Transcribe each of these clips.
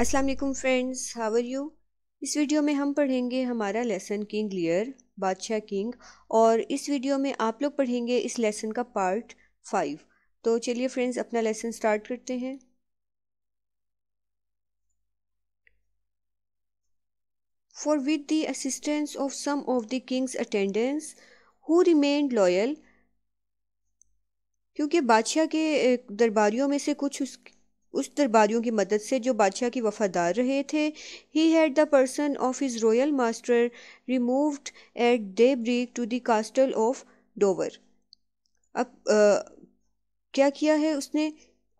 Aslam friends how are you इस वीडियो में हम पढ़ेंगे हमारा लेसन किंग लियर बादशाह किंग और इस वीडियो में आप लोग पढ़ेंगे इस लेसन का पार्ट फाइव तो चलिए फ्रेंड्स अपना लेसन स्टार्ट करते हैं for with the assistance of some of the king's attendants who remained loyal क्योंकि बादशाह के दरबारियों में से कुछ उस उस दरबारियों की मदद से जो बादशाह की वफादार रहे थे he had the person of his royal master removed at daybreak to the castle of Dover अब आ, क्या किया है उसने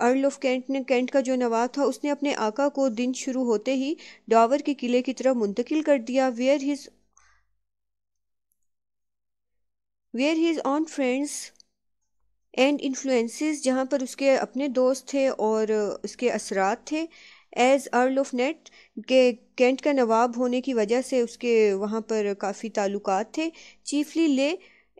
अर्ल ऑफ कैंट ने कैंट का जो नवाब था उसने अपने आका को दिन शुरू होते ही डावर के किले की तरफ मुंतकिल कर दिया where his where his own friends and influences जहाँ पर उसके अपने दोस्त थे और उसके असरात थे एज़ अर्ल ऑफ नेट के कैंट का नवाब होने की वजह से उसके वहाँ पर काफ़ी ताल्लुकात थे chiefly lay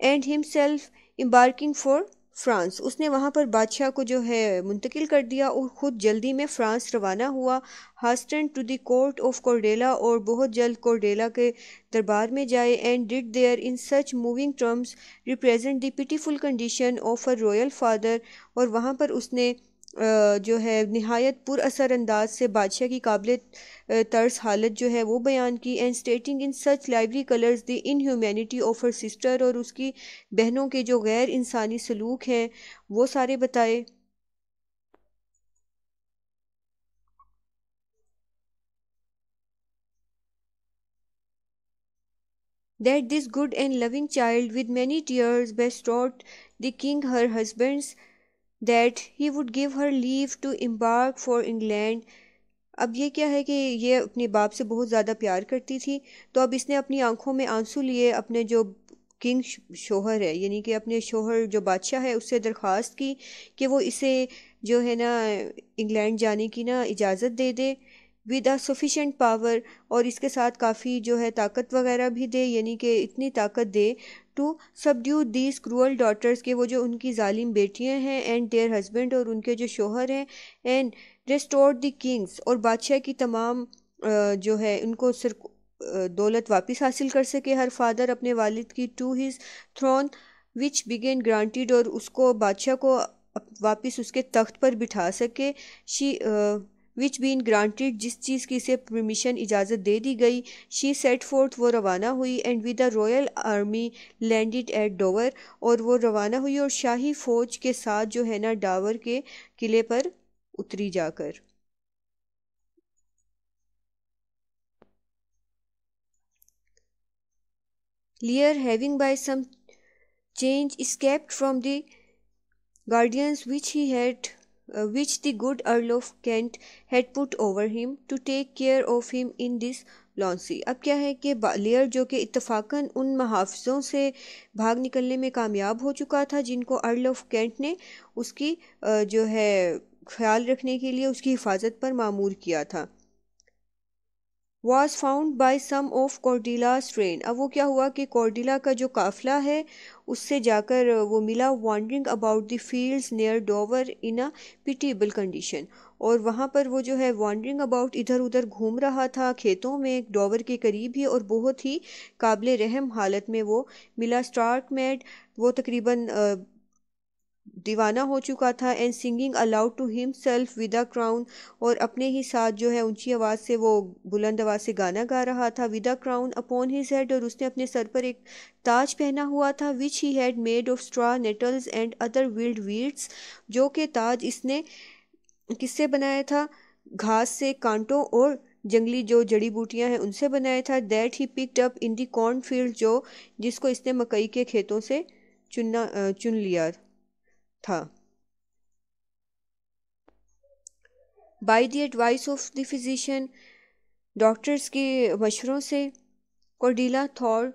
and himself embarking for France उसने वहाँ पर बादशाह को जो है मुंतकिल कर दिया और ख़ुद जल्दी में फ़्रांस रवाना हुआ hastened to the court of Cordelia और बहुत जल्द कोर्डेला के दरबार में जाए and did there in such moving terms represent the pitiful condition of a royal father और वहाँ पर उसने जो है नहायत पुरअसर अंदाज से बादशाह की काबिल तर्स हालत जो है वो बयान की and stating in such lively colours the inhumanity of her sister और उसकी बहनों के जो गैर इंसानी सलूक हैं वो सारे बताए that this good and loving child with many tears besought the king her husbands that he would give her leave to embark for England अब ये क्या है कि ये अपने बाप से बहुत ज़्यादा प्यार करती थी तो अब इसने अपनी आंखों में आंसू लिए अपने जो किंग शोहर है यानी कि अपने शोहर जो बादशाह है उससे दरख्वास्त की कि वो इसे जो है ना इंग्लैंड जाने की ना इजाज़त दे दे विद अ सफिशेंट पावर और इसके साथ काफ़ी जो है ताकत वगैरह भी दे यानी कि इतनी ताकत दे to subdue these cruel daughters के वो जो उनकी ालिम बेटियाँ हैं एंड देयर हस्बैंड और उनके जो शोहर हैं एंड रेस्टोर द किंग्स और बादशाह की तमाम जो है उनको सर दौलत वापस हासिल कर सके हर फादर अपने वालिद की टू हिज थ्रोन विच बिगेन ग्रांटेड और उसको बादशाह को वापस उसके तख्त पर बिठा सके शी विच बीन ग्रांटेड जिस चीज़ की इसे परमिशन इजाज़त दे दी गई शी सेट फोर्थ वो रवाना हुई and with the royal army landed at Dover और वो रवाना हुई और शाही फ़ौज के साथ जो है ना डावर के किले पर उतरी जाकर Lear having by some chance escaped from the guardians which he had uh, which the good Earl of Kent had put over him to take care of him in this lunacy अब क्या है कि बालियर जो कि इतफाक़न उन मुहाफ़ों से भाग निकलने में कामयाब हो चुका था जिनको अर्ल ऑफ कैंट ने उसकी uh, जो है ख्याल रखने के लिए उसकी हिफाजत पर मामूर किया था was found by some of Cordelia train अब वो क्या हुआ कि कॉर्डिला का जो काफिला है उससे जाकर वो मिला wandering about the fields near Dover in a pitiable condition और वहाँ पर वो जो है वॉन्डरिंग अबाउट इधर उधर घूम रहा था खेतों में डोवर के करीब ही और बहुत ही काबिल रहम हालत में वो मिला स्टार्क मेड वो तकरीबन दीवाना हो चुका था and singing aloud to himself with a crown और अपने ही साथ जो है ऊंची आवाज़ से वो बुलंद आवाज़ से गाना गा रहा था with a crown upon his head और उसने अपने सर पर एक ताज पहना हुआ था which he had made of straw nettles and other wild weeds जो कि ताज इसने किससे बनाया था घास से कांटों और जंगली जो जड़ी बूटियां हैं उनसे बनाया था that he picked up in the corn field जो जिसको इसने मकई के खेतों से चुनना चुन लिया था by the advice of the physician doctors के मशरों से Cordelia though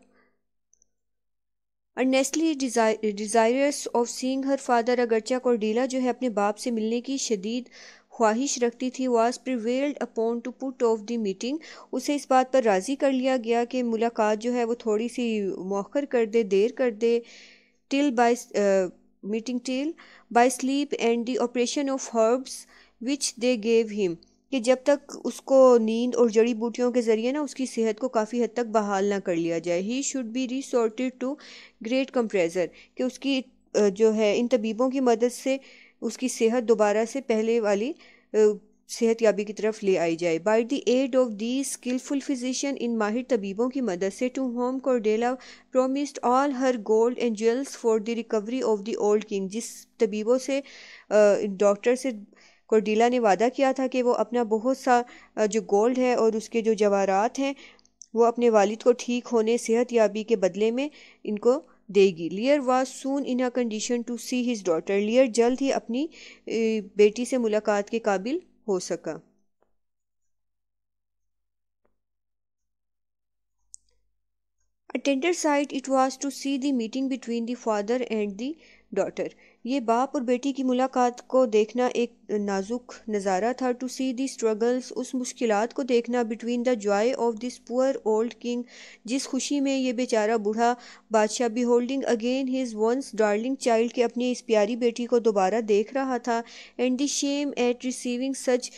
earnestly desirous of seeing her father अगरचा कोडीला जो है अपने बाप से मिलने की शदीद ख्वाहिश रखती थी was prevailed upon to put off the meeting उसे इस बात पर राज़ी कर लिया गया कि मुलाकात जो है वो थोड़ी सी मौखर कर दे देर कर दे till by meeting till by sleep and the operation of herbs which they gave him कि जब तक उसको नींद और जड़ी बूटियों के ज़रिए ना उसकी सेहत को काफ़ी हद तक बहाल ना कर लिया जाए he should be resorted to great composure कि उसकी जो है इन तबीबों की मदद से उसकी सेहत दोबारा से पहले वाली सेहत याबी की तरफ ले आई जाए by the aid of the skilful physician इन माहिर तबीबों की मदद से to whom Cordelia promised all her gold and jewels for the recovery of the old king जिस तबीबों से डॉक्टर से कॉर्डेला ने वादा किया था कि वो अपना बहुत सा जो गोल्ड है और उसके जो जवाहरात हैं वो अपने वालिद को ठीक होने सेहत याबी के बदले में इनको देगी Lear was soon in a condition to see his daughter Lear जल्द ही अपनी बेटी से मुलाकात के काबिल हो A tender sight it was to see the meeting between the father and the daughter. ये बाप और बेटी की मुलाकात को देखना एक नाजुक नज़ारा था टू सी दी स्ट्रगल्स उस मुश्किल को देखना between the joy of this poor old king जिस खुशी में ये बेचारा बूढ़ा बादशाह be holding again his once darling child के अपनी इस प्यारी बेटी को दोबारा देख रहा था and the shame at receiving such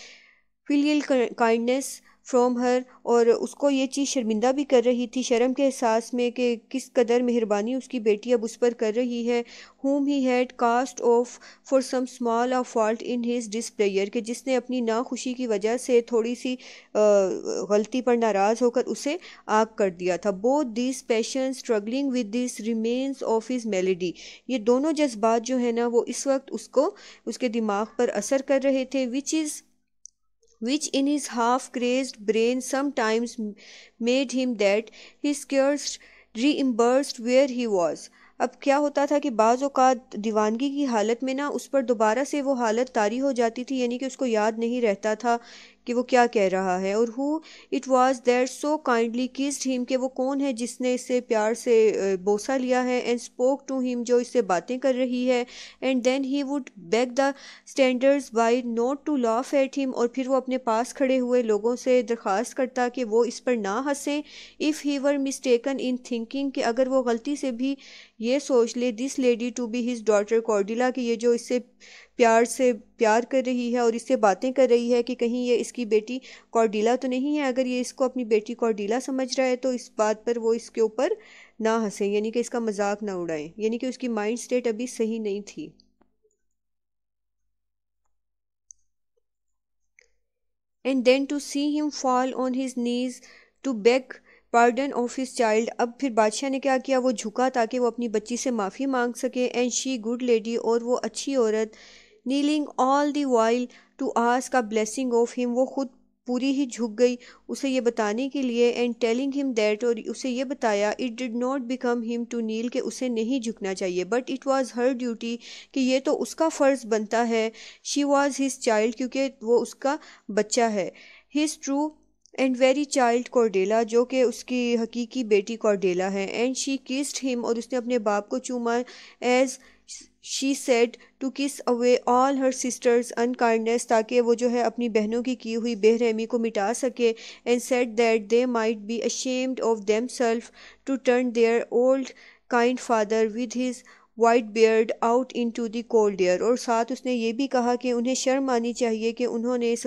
filial kindness from her और उसको ये चीज़ शर्मिंदा भी कर रही थी शर्म के एहसास में कि किस कदर मेहरबानी उसकी बेटी अब उस पर कर रही है whom he had cast off for some small of fault in his displeasure के जिसने अपनी नाखुशी की वजह से थोड़ी सी गलती पर नाराज़ होकर उसे आग कर दिया था both this passion struggling with this remains of his malady ये दोनों जज्बात जो है ना वो इस वक्त उसको उसके दिमाग पर असर कर रहे थे which is which in his half crazed brain sometimes made him that he scarce reimbursed where he was अब क्या होता था कि बाज़ अवत दीवानगी की हालत में ना उस पर दोबारा से वो हालत तारी हो जाती थी यानी कि उसको याद नहीं रहता था कि वो क्या कह रहा है और who it was there so kindly kissed him के वो कौन है जिसने इससे प्यार से बोसा लिया है एंड स्पोक टू हिम जो इससे बातें कर रही है and then he would beg the standers by not to laugh at him और फिर वो अपने पास खड़े हुए लोगों से दरख्वास्त करता कि वो इस पर ना हंसें if he were mistaken in thinking कि अगर वो गलती से भी ये सोच ले this lady to be his daughter Cordelia कि ये जो इससे प्यार से प्यार कर रही है और इससे बातें कर रही है कि कहीं ये इसकी बेटी कौडीला तो नहीं है अगर ये इसको अपनी बेटी कौडीला समझ रहा है तो इस बात पर वो इसके ऊपर ना हंसे यानी कि इसका मजाक ना उड़ाएं यानी कि उसकी माइंड स्टेट अभी सही नहीं थी and then to see him fall on his knees to beg pardon of his child अब फिर बादशाह ने क्या किया वो झुका ताकि वो अपनी बच्ची से माफ़ी मांग सके एंड शी गुड लेडी और वो अच्छी औरत kneeling all the while to ask a blessing of him वो खुद पूरी ही झुक गई उसे ये बताने के लिए एंड टेलिंग हिम दैट और उसे ये बताया it did not become him to kneel के उसे नहीं झुकना चाहिए but it was her duty कि ये तो उसका फ़र्ज़ बनता है शी वाज हिज चाइल्ड क्योंकि वो उसका बच्चा है his true and very child Cordelia जो कि उसकी हकीकी बेटी कॉर्डेला है एंड शी किस्ड हिम और उसने अपने बाप को चूमा as she said to kiss away all her sisters unkindness ताकि वो जो है अपनी बहनों की की हुई बेरहमी को मिटा सके and said that they might be ashamed of themself to turn their old kind father with his white beard out into the cold air और साथ उसने ये भी कहा कि उन्हें शर्म आनी चाहिए कि उन्होंने इस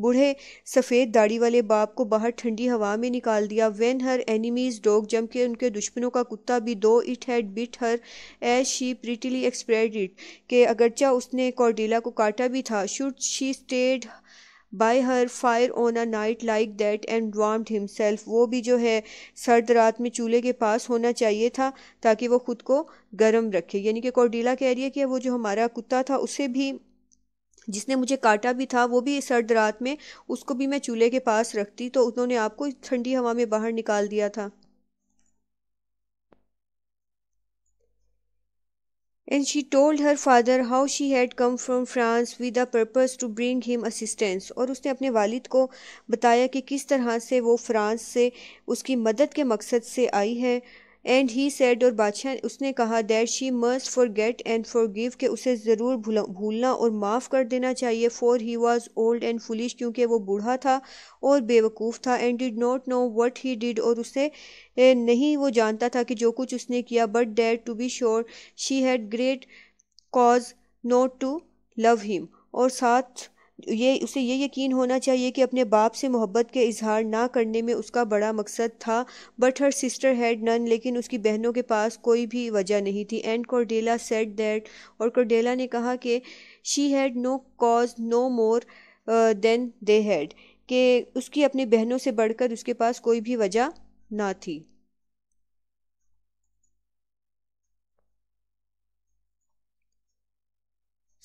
बूढ़े सफ़ेद दाढ़ी वाले बाप को बाहर ठंडी हवा में निकाल दिया वेन हर एनिमीज डॉग जम के उनके दुश्मनों का कुत्ता भी though it had bit her as she prettily expressed it के अगरचा उसने कॉर्डिला को काटा भी था should she stayed by her fire on a night like that and warmed himself वो भी जो है सर्द रात में चूल्हे के पास होना चाहिए था ताकि वो खुद को गर्म रखे यानी कि कॉर्डिला कह रही है कि वो जो हमारा कुत्ता था उसे भी जिसने मुझे काटा भी था वो भी सर्द रात में उसको भी मैं चूल्हे के पास रखती तो उन्होंने आपको ठंडी हवा में बाहर निकाल दिया था and she told her father how she had come from France with a purpose to bring him assistance और उसने अपने वालिद को बताया कि किस तरह से वो फ्रांस से उसकी मदद के मकसद से आई है एंड ही सेड और बादशाह उसने कहा that she must forget and forgive के उसे ज़रूर भूलना और माफ़ कर देना चाहिए for he was old and foolish क्योंकि वो बूढ़ा था और बेवकूफ़ था and did not know what he did और उसे नहीं वो जानता था कि जो कुछ उसने किया but that to be sure she had great cause not to love him और साथ ये उसे ये यकीन होना चाहिए कि अपने बाप से मोहब्बत के इजहार ना करने में उसका बड़ा मकसद था but her sister had none लेकिन उसकी बहनों के पास कोई भी वजह नहीं थी एंड कॉर्डेला सेट दैट और कॉर्डेला ने कहा कि she had no cause no more than they had कि उसकी अपनी बहनों से बढ़कर उसके पास कोई भी वजह ना थी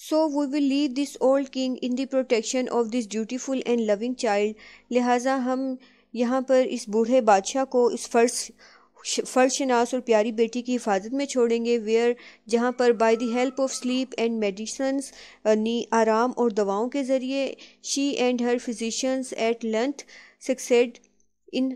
so we will leave this old king in the protection of this beautiful and loving child लिहाजा हम यहाँ पर इस बूढ़े बादशाह को इस फर्श फर्शनास और प्यारी बेटी की हिफाजत में छोड़ेंगे वेयर जहाँ पर by the help of sleep and medicines नी आराम और दवाओं के ज़रिए she and her physicians at length succeeded in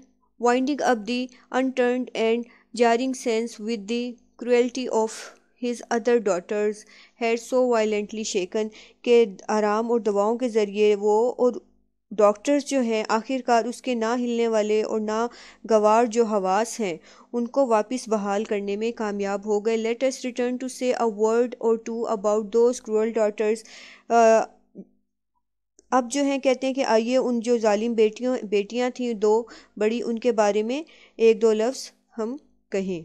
winding up the untuned and jarring senses with the cruelty of his other daughters had so violently shaken के आराम और दवाओं के ज़रिए वो और डॉक्टर्स जो हैं आखिरकार उसके ना हिलने वाले और ना गवार जो हवास हैं उनको वापस बहाल करने में कामयाब हो गए let us return to say a word or two about those cruel daughters अब जो हैं कहते हैं कि आइए उन जो जालिम बेटियों बेटियां थीं दो बड़ी उनके बारे में एक दो लफ्ज़ हम कहें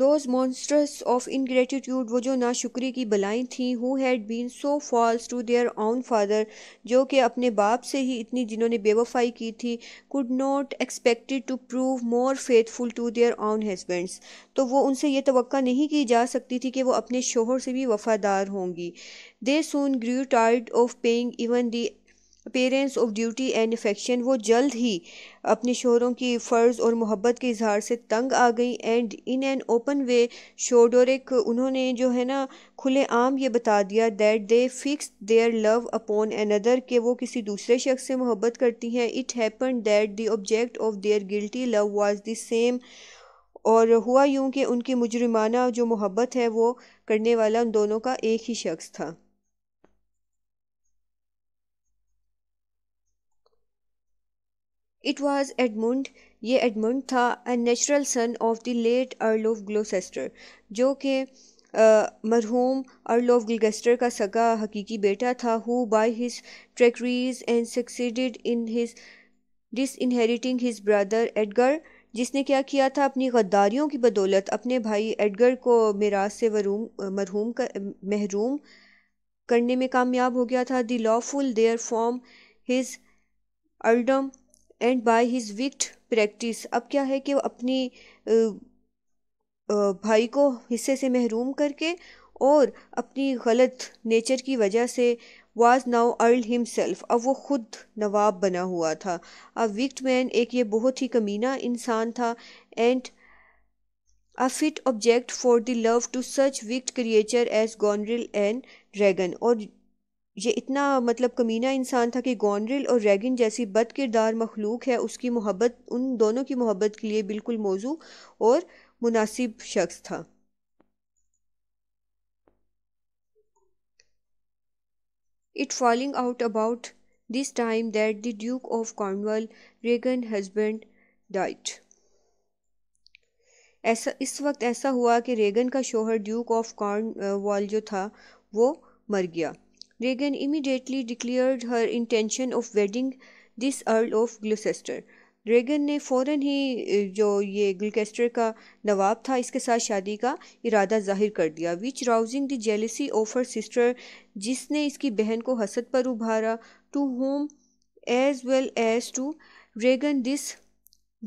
दोज मॉन्स्ट्रस ऑफ इनग्रेटिट्यूड वो जो नाशुक्री की बलाएँ थीं who had been so false to their own father जो कि अपने बाप से ही इतनी जिन्होंने बेवफाई की थी could not expected to prove more faithful to their own husbands तो वो उनसे ये तो नहीं की जा सकती थी कि वो अपने शोहर से भी वफादार होंगी दे सून ग्रू टाइड of paying even the appearance of duty and affection वो जल्द ही अपने शोरों की फ़र्ज़ और मोहब्बत के इजहार से तंग आ गई and in an open way showed और एक उन्होंने जो है ना खुले आम ये बता दिया that they fix their love upon another के वो किसी दूसरे शख्स से मोहब्बत करती हैं it happen that the object of their guilty love was the same और हुआ यूं कि उनकी मुजरमाना जो मोहब्बत है वो करने वाला उन दोनों का एक ही शख्स था इट वॉज एडमुंड ये एडमुंड था a natural son of the late earl of Gloucester जो कि मरहूम अर्ल ऑफ ग्लगेस्टर का सगा हकीकी बेटा था who by his treacheries and succeeded in his disinheriting his brother Edgar जिसने क्या किया था अपनी गद्दारियों की बदौलत अपने भाई एडगर को मेराज से वरूम मरहूम कर महरूम करने में कामयाब हो गया था the lawful heir from his earldom and by his wicked practice अब क्या है कि वो अपनी भाई को हिस्से से महरूम करके और अपनी गलत नेचर की वजह से वाज नाउ अर्ल हिमसेल्फ अब वो ख़ुद नवाब बना हुआ था अब विक्ट मैन एक ये बहुत ही कमीना इंसान था and a fit object for the love to such wicked creature as Goneril and Regan और ये इतना मतलब कमीना इंसान था कि गॉनरिल और रेगिन जैसी बद किरदार मखलूक है उसकी मोहब्बत उन दोनों की मोहब्बत के लिए बिल्कुल मौजू और मुनासिब शख्स था it falling out about this time that the duke of Cornwall Regan husband died ऐसा इस वक्त ऐसा हुआ कि रेगन का शोहर ड्यूक ऑफ कॉर्न जो था वो मर गया Regan immediately declared her intention of wedding this earl of Gloucester Regan ने फ़ौर ही जो ये ग्लुकेस्टर का नवाब था इसके साथ शादी का इरादा जाहिर कर दिया which rousing the jealousy of her sister जिसने इसकी बहन को हसद पर उभारा to whom as well as to Regan this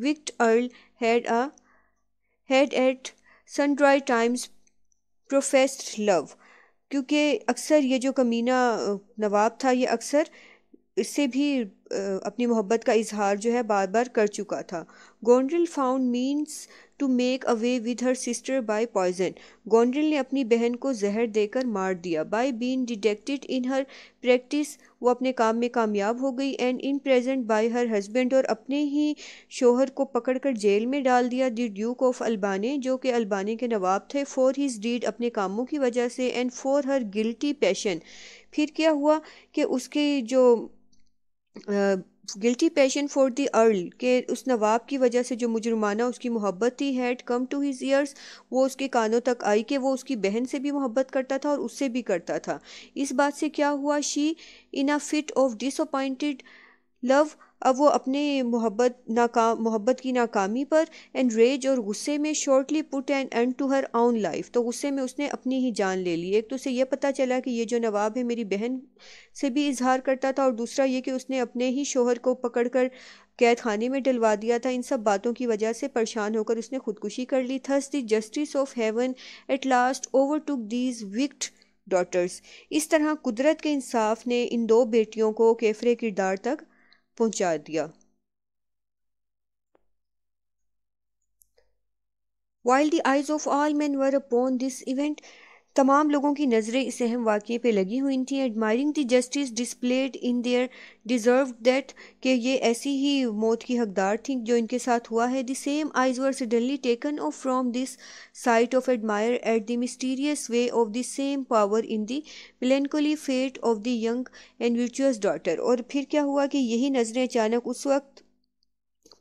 wicked earl had a had at sundry times professed love क्योंकि अक्सर ये जो कमीना नवाब था ये अक्सर इससे भी अपनी मोहब्बत का इजहार जो है बार बार कर चुका था Goneril found means to make away with her sister by poison Goneril ने अपनी बहन को जहर देकर मार दिया by been detected in her practice वो अपने काम में कामयाब हो गई and imprisoned by her husband और अपने ही शोहर को पकड़कर जेल में डाल दिया दी ड्यूक ऑफ अल्बानी जो कि अल्बानी के नवाब थे फॉर हिज डीड अपने कामों की वजह से and for her guilty passion फिर क्या हुआ कि उसके जो आ, guilty passion for the earl के उस नवाब की वजह से जो मुजरमाना उसकी मोहब्बत थी had come to his ears वो उसके कानों तक आई कि वो उसकी बहन से भी मोहब्बत करता था और उससे भी करता था इस बात से क्या हुआ she in a fit of disappointed love अब वो अपने मोहब्बत नाकाम मोहब्बत की नाकामी पर एंड रेज और गुस्से में shortly put an end to her own life तो गुस्से में उसने अपनी ही जान ले ली एक तो उसे यह पता चला कि ये जो नवाब है मेरी बहन से भी इजहार करता था और दूसरा ये कि उसने अपने ही शोहर को पकड़ कर कैद खाने में डलवा दिया था इन सब बातों की वजह से परेशान होकर उसने खुदकुशी कर ली thus the justice of heaven at last overtook these wicked daughters इस तरह कुदरत के इंसाफ ने इन दो बेटियों को केफरे किरदार तक पहुंचा दिया While the eyes of all men were upon this event, तमाम लोगों की नज़रें इस अहम वाक़े पे लगी हुई थी admiring the justice displayed in their deserve death के ये ऐसी ही मौत की हकदार थी जो इनके साथ हुआ है the same eyes were suddenly taken off from this sight of admire at the mysterious way of the same power in the melancholy fate of the young and विचुअस डॉटर और फिर क्या हुआ कि यही नज़रें अचानक उस वक्त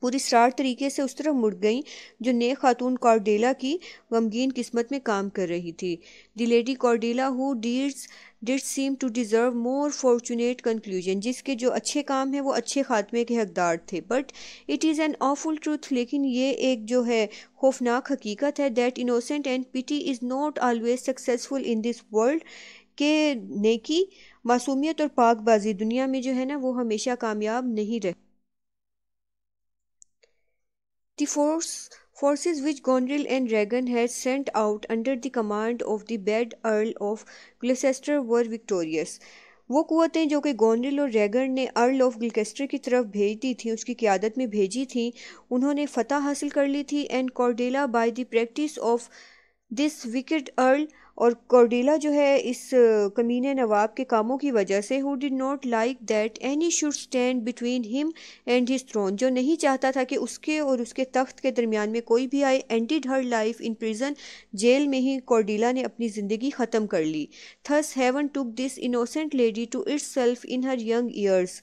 पूरी सरार तरीके से उस तरफ मुड़ गई जो नए खातून कॉर्डेला की गमगीन किस्मत में काम कर रही थी the lady Cordelia who deeds did seem to deserve more fortunate conclusion जिसके जो अच्छे काम हैं वो अच्छे खात्मे के हकदार थे but it is an awful truth लेकिन ये एक जो है खौफनाक हकीकत है that innocent and piety is not always successful in this world के नेकी मासूमियत और पाकबाजी दुनिया में जो है ना वो हमेशा कामयाब नहीं रहे The force, forces which Gondril and Regan had sent out under the command of the bad Earl of Gloucester were victorious. वो कुतें जो कि गोनरिल और रेगर ने अर्ल ऑफ गिलकेस्टर की तरफ भेज दी थी उसकी क्यादत में भेजी थी उन्होंने फतह हासिल कर ली थी and Cordelia by the practice of this wicked earl और कॉर्डिला जो है इस कमीने नवाब के कामों की वजह से who did not like that any should stand between him and his throne जो नहीं चाहता था कि उसके और उसके तख्त के दरमियान में कोई भी आए and did her life in prison jail में ही कॉर्डिला ने अपनी ज़िंदगी ख़त्म कर ली thus heaven took this innocent lady to itself in her young years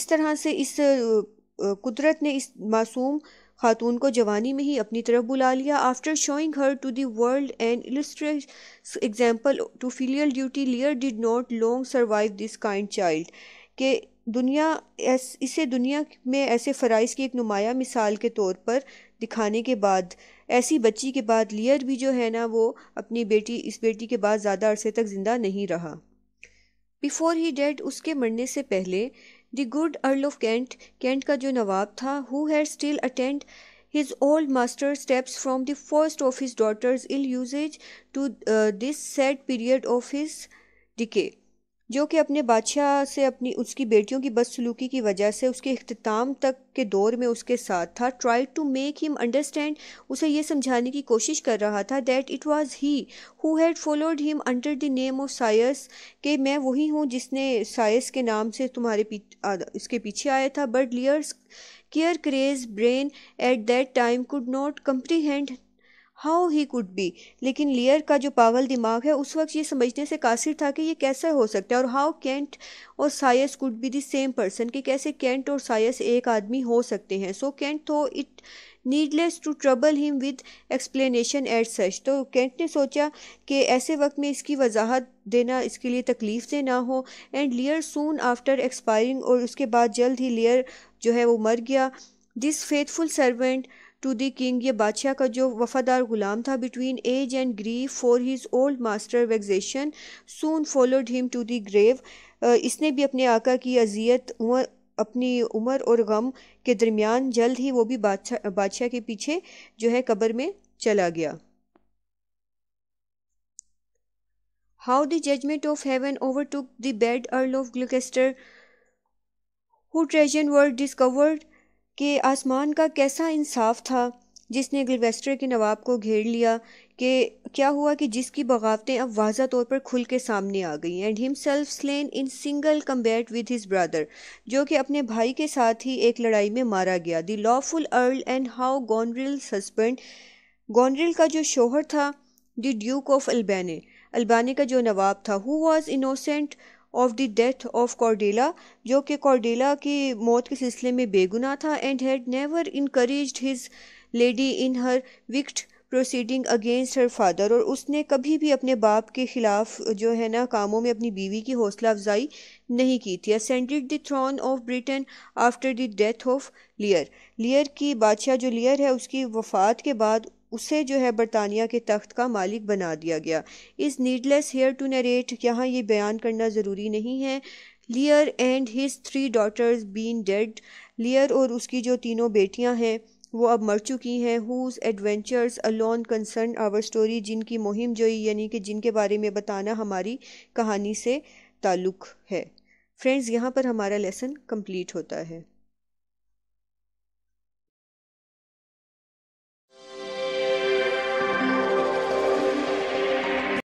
इस तरह से इस कुदरत ने इस मासूम खातून को जवानी में ही अपनी तरफ बुला लिया after showing her to the world and illustrate example to filial duty Lear did not long survive this kind child के दुनिया ऐस, इसे दुनिया में ऐसे फ़राइज़ की एक नुमाया मिसाल के तौर पर दिखाने के बाद ऐसी बच्ची के बाद लियर भी जो है ना वो अपनी बेटी इस बेटी के बाद ज़्यादा अरसे तक ज़िंदा नहीं रहा बिफोर ही डेड उसके मरने से पहले The good Earl of Kent, Kent का जो नवाब था who had still his old master steps from the first of his daughter's ill usage to uh, this sad period of his decay. जो कि अपने बादशाह से अपनी उसकी बेटियों की बदसलूकी की वजह से उसके अख्ताम तक के दौर में उसके साथ था try to make him understand उसे ये समझाने की कोशिश कर रहा था that it was he who had followed him under the name of Caius के मैं वही हूँ जिसने सायस के नाम से तुम्हारे पी, इसके पीछे आया था but Lear's care crazed brain at that time could not comprehend how he could be लेकिन लियर का जो पागल दिमाग है उस वक्त ये समझने से कासिर था कि ये कैसे हो सकता है और हाउ कैंट और Caius could be the same person कि कैसे कैंट और सायस एक आदमी हो सकते हैं so Kent thought it needless to trouble him with explanation at such तो कैंट ने सोचा कि ऐसे वक्त में इसकी वजाहत देना इसके लिए तकलीफ़ से ना हो and Lear soon after expiring और उसके बाद जल्द ही लियर जो है वो मर गया this faithful servant to the king ये बादशाह का जो वफादार गुलाम था between age and grief for his old master vexation soon followed him to the grave इसने भी अपने आका की अजियत अपनी उम्र और गम के दरमियान जल्द ही वो भी बादशाह बादशाह के पीछे जो है कब्र में चला गया how the judgment of heaven overtook the bad earl of Gloucester who treason world discovered कि आसमान का कैसा इंसाफ था जिसने गिलवेस्टर के नवाब को घेर लिया कि क्या हुआ कि जिसकी बगावतें अब वाजा तौर पर खुल के सामने आ गई and himself slain in single combat with his brother जो कि अपने भाई के साथ ही एक लड़ाई में मारा गया the lawful earl and how gal husband gal का जो शोहर था the duke of Albany Albany का जो नवाब था who was innocent of the death of Cordelia जो कि कॉर्डेला की मौत के सिलसिले में बेगुना था and had never encouraged his lady in her wicked proceeding against her father और उसने कभी भी अपने बाप के खिलाफ जो है ना कामों में अपनी बीवी की हौसला अफजाई नहीं की थी ascended the throne of Britain after the death of Lear Lear की बादशाह जो लियर है उसकी वफात के बाद उसे जो है बरतानिया के तख्त का मालिक बना दिया गया इस नीडलेस हेयर टू नरेट यहाँ ये बयान करना ज़रूरी नहीं है Lear and his three daughters been dead Lear और उसकी जो तीनों बेटियाँ हैं वो अब मर चुकी हैं whose adventures alone concern our story जिनकी मुहिम जो यानी कि जिनके बारे में बताना हमारी कहानी से ताल्लुक़ है फ्रेंड्स यहाँ पर हमारा लेसन कंप्लीट होता है